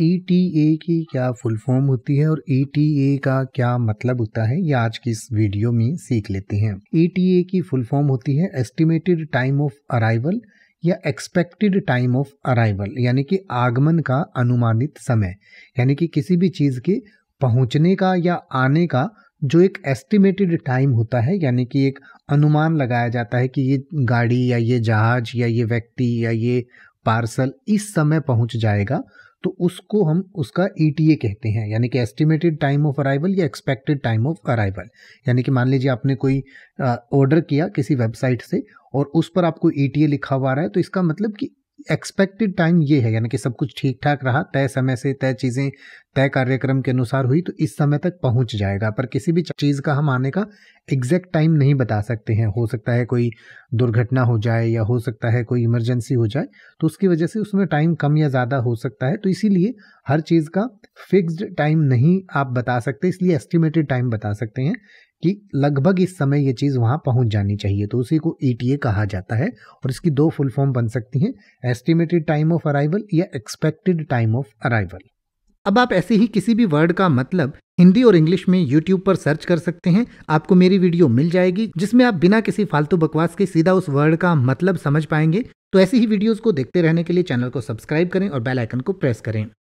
ई e की क्या full form होती है और ई e का क्या मतलब होता है ये आज की इस वीडियो में सीख लेते हैं ई e की फुल फॉर्म होती है एस्टिमेटेड टाइम ऑफ अराइवल या एक्सपेक्टेड टाइम ऑफ अराइवल यानी कि आगमन का अनुमानित समय यानी कि किसी भी चीज़ के पहुंचने का या आने का जो एक एस्टिमेटेड टाइम होता है यानी कि एक अनुमान लगाया जाता है कि ये गाड़ी या ये जहाज या ये व्यक्ति या ये पार्सल इस समय पहुंच जाएगा तो उसको हम उसका ई e कहते हैं यानी कि एस्टिमेटेड टाइम ऑफ अराइवल या एक्सपेक्टेड टाइम ऑफ अराइवल यानी कि मान लीजिए आपने कोई ऑर्डर किया किसी वेबसाइट से और उस पर आपको ई e लिखा हुआ आ रहा है तो इसका मतलब कि एक्सपेक्टेड टाइम ये है यानी कि सब कुछ ठीक ठाक रहा तय समय से तय चीज़ें तय कार्यक्रम के अनुसार हुई तो इस समय तक पहुंच जाएगा पर किसी भी चीज़ का हम आने का एग्जैक्ट टाइम नहीं बता सकते हैं हो सकता है कोई दुर्घटना हो जाए या हो सकता है कोई इमरजेंसी हो जाए तो उसकी वजह से उसमें टाइम कम या ज़्यादा हो सकता है तो इसीलिए हर चीज़ का फिक्स्ड टाइम नहीं आप बता सकते इसलिए एस्टिमेटेड टाइम बता सकते हैं कि लगभग इस समय ये चीज़ वहाँ पहुँच जानी चाहिए तो उसी को ई e कहा जाता है और इसकी दो फुल फॉर्म बन सकती हैं एस्टिमेटेड टाइम ऑफ अराइवल या एक्सपेक्टेड टाइम ऑफ अराइवल अब आप ऐसे ही किसी भी वर्ड का मतलब हिंदी और इंग्लिश में YouTube पर सर्च कर सकते हैं आपको मेरी वीडियो मिल जाएगी जिसमें आप बिना किसी फालतू बकवास के सीधा उस वर्ड का मतलब समझ पाएंगे तो ऐसी ही वीडियोस को देखते रहने के लिए चैनल को सब्सक्राइब करें और बेल आइकन को प्रेस करें